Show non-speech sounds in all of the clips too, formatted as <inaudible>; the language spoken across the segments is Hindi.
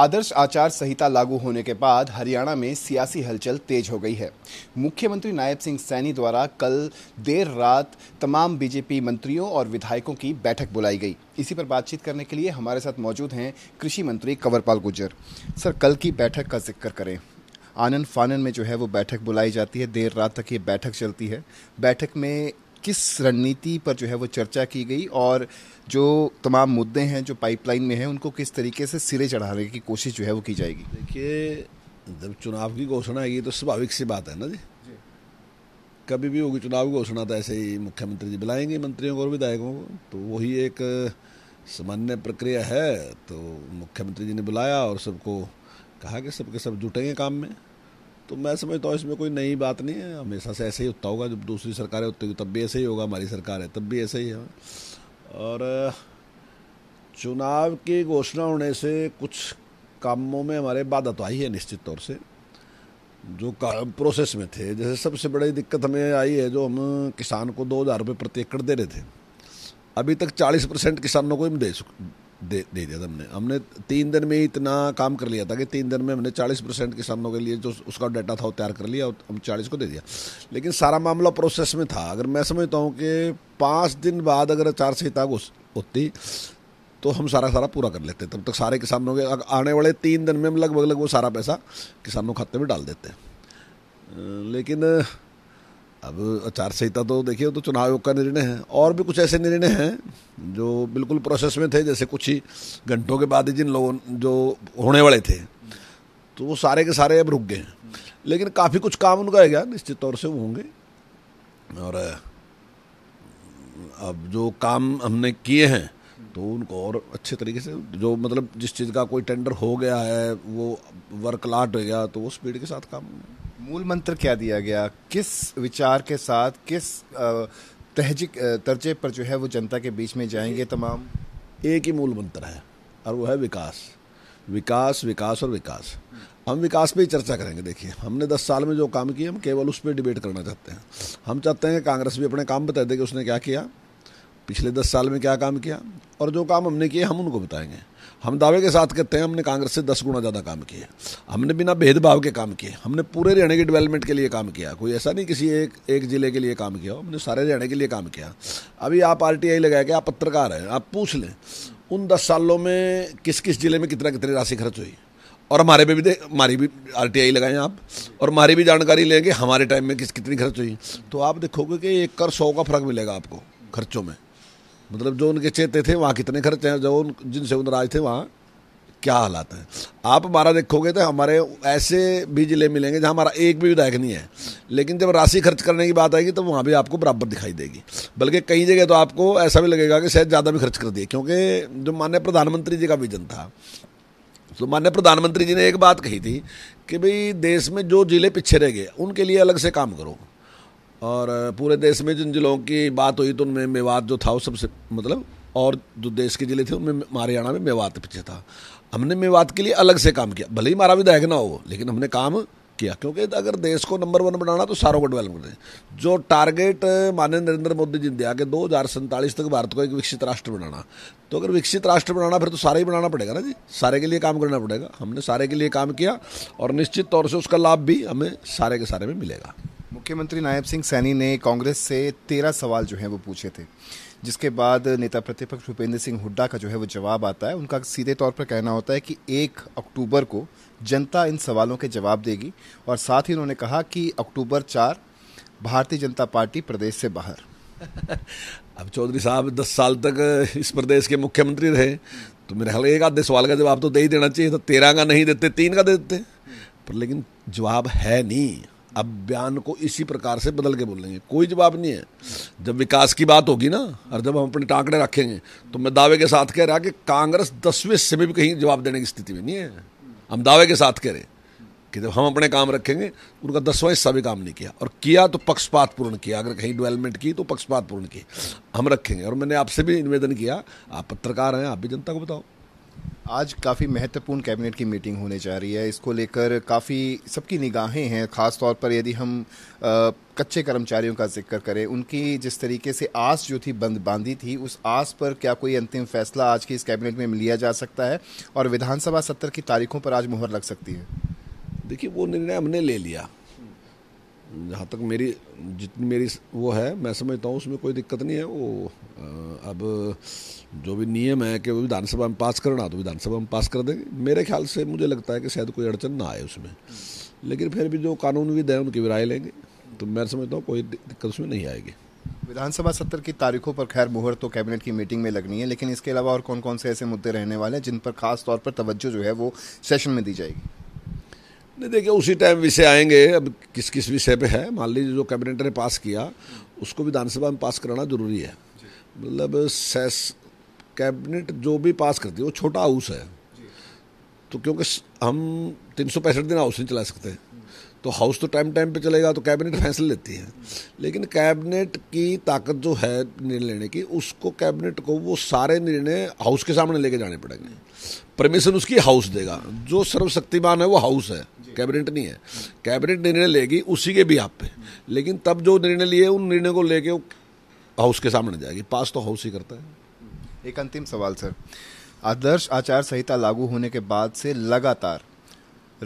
आदर्श आचार संहिता लागू होने के बाद हरियाणा में सियासी हलचल तेज हो गई है मुख्यमंत्री नायब सिंह सैनी द्वारा कल देर रात तमाम बीजेपी मंत्रियों और विधायकों की बैठक बुलाई गई इसी पर बातचीत करने के लिए हमारे साथ मौजूद हैं कृषि मंत्री कंवरपाल गुजर सर कल की बैठक का जिक्र करें आनंद फानन में जो है वो बैठक बुलाई जाती है देर रात तक ये बैठक चलती है बैठक में किस रणनीति पर जो है वो चर्चा की गई और जो तमाम मुद्दे हैं जो पाइपलाइन में हैं उनको किस तरीके से सिरे चढ़ाने की कोशिश जो है वो की जाएगी देखिए जब चुनाव की घोषणा ये तो स्वाभाविक सी बात है ना जी कभी भी होगी चुनाव की घोषणा तो ऐसे ही मुख्यमंत्री जी बुलाएंगे मंत्रियों को और विधायकों को तो वही एक सामान्य प्रक्रिया है तो मुख्यमंत्री जी ने बुलाया और सबको कहा कि सबके सब जुटेंगे काम में तो मैं समझता हूँ इसमें कोई नई बात नहीं है हमेशा से ऐसे ही होता होगा जब दूसरी सरकारें होती होगी तब भी ऐसे ही होगा हमारी सरकार है तब भी ऐसे ही है और चुनाव की घोषणा होने से कुछ कामों में हमारे बाधा तो आई है निश्चित तौर से जो प्रोसेस में थे जैसे सबसे बड़ी दिक्कत हमें आई है जो हम किसान को दो हज़ार रुपये प्रति एकड़ दे रहे थे अभी तक चालीस परसेंट किसानों को ही दे दे दे दिया था हमने हमने तीन दिन में ही इतना काम कर लिया था कि तीन दिन में हमने चालीस परसेंट किसानों के लिए जो उसका डाटा था वो तैयार कर लिया और हम चालीस को दे दिया लेकिन सारा मामला प्रोसेस में था अगर मैं समझता हूँ कि पाँच दिन बाद अगर चार संहिता होती तो हम सारा सारा पूरा कर लेते तब तक सारे किसानों के आने वाले तीन दिन में हम लगभग लगभग सारा पैसा किसानों खाते में डाल देते लेकिन अब आचार संहिता तो देखिए तो चुनाव आयोग का निर्णय है और भी कुछ ऐसे निर्णय हैं जो बिल्कुल प्रोसेस में थे जैसे कुछ ही घंटों के बाद ही जिन लोगों जो होने वाले थे तो वो सारे के सारे अब रुक गए हैं लेकिन काफ़ी कुछ काम उनका है निश्चित तौर से वो होंगे और अब जो काम हमने किए हैं तो उनको और अच्छे तरीके से जो मतलब जिस चीज़ का कोई टेंडर हो गया है वो वर्क लाट हो गया तो वो स्पीड के साथ काम होंगे मूल मंत्र क्या दिया गया किस विचार के साथ किस तहजिक तर्जे पर जो है वो जनता के बीच में जाएंगे तमाम एक ही मूल मंत्र है और वो है विकास विकास विकास और विकास हम विकास पे ही चर्चा करेंगे देखिए हमने दस साल में जो काम किए हम केवल उस पर डिबेट करना चाहते हैं हम चाहते हैं कि कांग्रेस भी अपने काम बता दे कि उसने क्या किया पिछले दस साल में क्या काम किया और जो काम हमने किए हम उनको बताएंगे हम दावे के साथ कहते हैं हमने कांग्रेस से दस गुना ज़्यादा काम किए हमने बिना भेदभाव के काम किए हमने पूरे हरियाणा के डेवलपमेंट के लिए काम किया कोई ऐसा नहीं किसी एक एक ज़िले के लिए काम किया हमने सारे हरियाणा के लिए काम किया अभी आप आर टी लगा के आप पत्रकार हैं आप पूछ लें उन दस सालों में किस किस ज़िले में कितना कितनी राशि खर्च हुई और हमारे पे भी दे हमारी भी आर टी आई लगाएं आप और हमारी भी जानकारी लेंगे हमारे टाइम में किस कितनी खर्च हुई तो आप देखोगे कि एक कर सौ का फर्क मिलेगा आपको खर्चों में मतलब जो उनके चेते थे वहाँ कितने खर्च हैं जो उन जिनसे उन राज थे वहाँ क्या हालात हैं आप हमारा देखोगे तो हमारे ऐसे भी ज़िले मिलेंगे जहाँ हमारा एक भी विधायक नहीं है लेकिन जब राशि खर्च करने की बात आएगी तो वहाँ भी आपको बराबर दिखाई देगी बल्कि कई जगह तो आपको ऐसा भी लगेगा कि शायद ज़्यादा भी खर्च कर दिए क्योंकि जो मान्य प्रधानमंत्री जी का विजन था तो मान्य प्रधानमंत्री जी ने एक बात कही थी कि भाई देश में जो ज़िले पीछे रह गए उनके लिए अलग से काम करो और पूरे देश में जिन जिलों की बात हुई तो उनमें मेवात जो था वो सबसे मतलब और जो देश के ज़िले थे उनमें हरियाणा में मेवात पीछे था हमने मेवात के लिए अलग से काम किया भले ही हमारा विधायक ना हो लेकिन हमने काम किया क्योंकि अगर देश को नंबर वन बनाना तो सारों को डेवलप करें जो टारगेट माननीय नरेंद्र मोदी जी ने दिया कि दो हज़ार तक भारत को एक विकसित राष्ट्र बनाना तो अगर विकसित राष्ट्र बनाना फिर तो सारे ही बनाना पड़ेगा ना जी सारे के लिए काम करना पड़ेगा हमने सारे के लिए काम किया और निश्चित तौर से उसका लाभ भी हमें सारे के सारे में मिलेगा मुख्यमंत्री नायब सिंह सैनी ने कांग्रेस से तेरह सवाल जो है वो पूछे थे जिसके बाद नेता प्रतिपक्ष भूपेंद्र सिंह हुड्डा का जो है वो जवाब आता है उनका सीधे तौर पर कहना होता है कि एक अक्टूबर को जनता इन सवालों के जवाब देगी और साथ ही उन्होंने कहा कि अक्टूबर चार भारतीय जनता पार्टी प्रदेश से बाहर <laughs> अब चौधरी साहब दस साल तक इस प्रदेश के मुख्यमंत्री रहे तो मेरे ख्याल एक आधे सवाल का जवाब तो दे ही देना चाहिए तो तेरह का नहीं देते तीन का दे देते पर लेकिन जवाब है नहीं अब बयान को इसी प्रकार से बदल के बोलेंगे कोई जवाब नहीं है जब विकास की बात होगी ना और जब हम अपने टांकड़े रखेंगे तो मैं दावे के साथ कह रहा कि कांग्रेस दसवें से भी कहीं जवाब देने की स्थिति में नहीं है हम दावे के साथ कह रहे कि जब हम अपने काम रखेंगे उनका दसवां हिस्सा भी काम नहीं किया और किया तो पक्षपात पूर्ण किया अगर कहीं डेवलपमेंट की तो पक्षपात पूर्ण की हम रखेंगे और मैंने आपसे भी निवेदन किया आप पत्रकार हैं आप भी जनता को बताओ आज काफ़ी महत्वपूर्ण कैबिनेट की मीटिंग होने जा रही है इसको लेकर काफ़ी सबकी निगाहें हैं ख़ास तौर पर यदि हम आ, कच्चे कर्मचारियों का जिक्र करें उनकी जिस तरीके से आस जो थी बंद बांधी थी उस आस पर क्या कोई अंतिम फैसला आज की इस कैबिनेट में लिया जा सकता है और विधानसभा सत्र की तारीखों पर आज मुहर लग सकती है देखिए वो निर्णय हमने ले लिया जहाँ तक मेरी जितनी मेरी वो है मैं समझता हूँ उसमें कोई दिक्कत नहीं है वो अब जो भी नियम है कि वो विधानसभा में पास करना तो विधानसभा में पास कर देंगे मेरे ख्याल से मुझे लगता है कि शायद कोई अड़चन ना आए उसमें लेकिन फिर भी जो कानूनविद है उनकी भी राय लेंगे तो मैं समझता हूँ कोई दिक्कत उसमें नहीं आएगी विधानसभा सत्र की तारीखों पर खैर मुहर तो कैबिनेट की मीटिंग में लगनी है लेकिन इसके अलावा और कौन कौन से ऐसे मुद्दे रहने वाले हैं जिन पर खास तौर पर तवज्जो जो है वो सेशन में दी जाएगी नहीं देखिए उसी टाइम विषय आएंगे अब किस किस विषय पे है मान लीजिए जो कैबिनेट ने पास किया उसको विधानसभा में पास कराना जरूरी है मतलब सेस कैबिनेट जो भी पास करती है वो छोटा हाउस है तो क्योंकि हम तीन सौ पैंसठ दिन हाउस नहीं चला सकते तो हाउस तो टाइम टाइम पे चलेगा तो कैबिनेट फैसले लेती है लेकिन कैबिनेट की ताकत जो है निर्णय लेने की उसको कैबिनेट को वो सारे निर्णय हाउस के सामने लेके जाने पड़ेंगे परमिशन उसकी हाउस देगा जो सर्वशक्तिमान है वो हाउस है कैबिनेट नहीं है कैबिनेट निर्णय लेगी उसी के भी आप पे लेकिन तब जो निर्णय लिए उन निर्णय को लेके हाउस के सामने जाएगी पास तो हाउस ही करता है एक अंतिम सवाल सर आदर्श आचार संहिता लागू होने के बाद से लगातार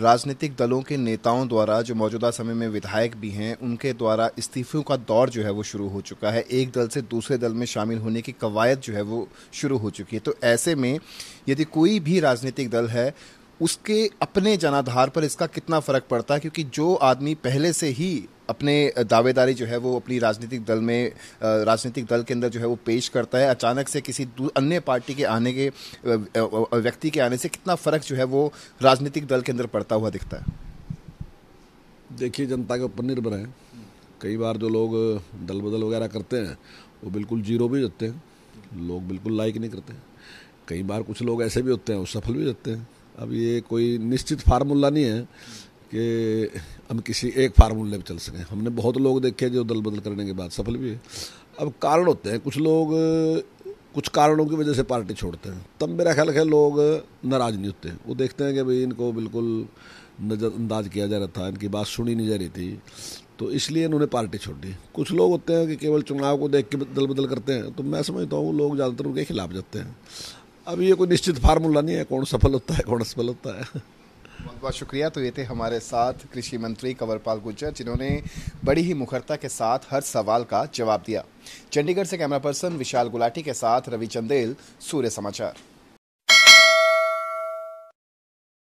राजनीतिक दलों के नेताओं द्वारा जो मौजूदा समय में विधायक भी हैं उनके द्वारा इस्तीफों का दौर जो है वो शुरू हो चुका है एक दल से दूसरे दल में शामिल होने की कवायद जो है वो शुरू हो चुकी है तो ऐसे में यदि कोई भी राजनीतिक दल है उसके अपने जनाधार पर इसका कितना फ़र्क पड़ता है क्योंकि जो आदमी पहले से ही अपने दावेदारी जो है वो अपनी राजनीतिक दल में राजनीतिक दल के अंदर जो है वो पेश करता है अचानक से किसी अन्य पार्टी के आने के व्यक्ति के आने से कितना फ़र्क जो है वो राजनीतिक दल के अंदर पड़ता हुआ दिखता है देखिए जनता के ऊपर निर्भर है कई बार जो लोग दल बदल वगैरह करते हैं वो बिल्कुल जीरो भी होते हैं लोग बिल्कुल लाइक नहीं करते कई बार कुछ लोग ऐसे भी होते हैं वो सफल भी होते हैं अब ये कोई निश्चित फार्मूला नहीं है कि हम किसी एक फार्मूले पर चल सकें हमने बहुत लोग देखे जो दल बदल करने के बाद सफल भी है अब कारण होते हैं कुछ लोग कुछ कारणों की वजह से पार्टी छोड़ते हैं तब मेरा ख्याल है लोग नाराज़ नहीं होते वो देखते हैं कि भाई इनको बिल्कुल नज़रअंदाज किया जा रहा था इनकी बात सुनी नहीं जा रही थी तो इसलिए इन्होंने पार्टी छोड़ दी कुछ लोग होते हैं कि केवल चुनाव को देख के दल बदल करते हैं तो मैं समझता हूँ लोग ज़्यादातर उनके खिलाफ जाते हैं अब ये कोई निश्चित फार्मूला नहीं है कौन सफल होता है कौन असफल होता है बहुत बहुत शुक्रिया तो ये थे हमारे साथ कृषि मंत्री कंवरपाल गुर्जर जिन्होंने बड़ी ही मुखरता के साथ हर सवाल का जवाब दिया चंडीगढ़ से कैमरा पर्सन विशाल गुलाटी के साथ रवि चंदेल सूर्य समाचार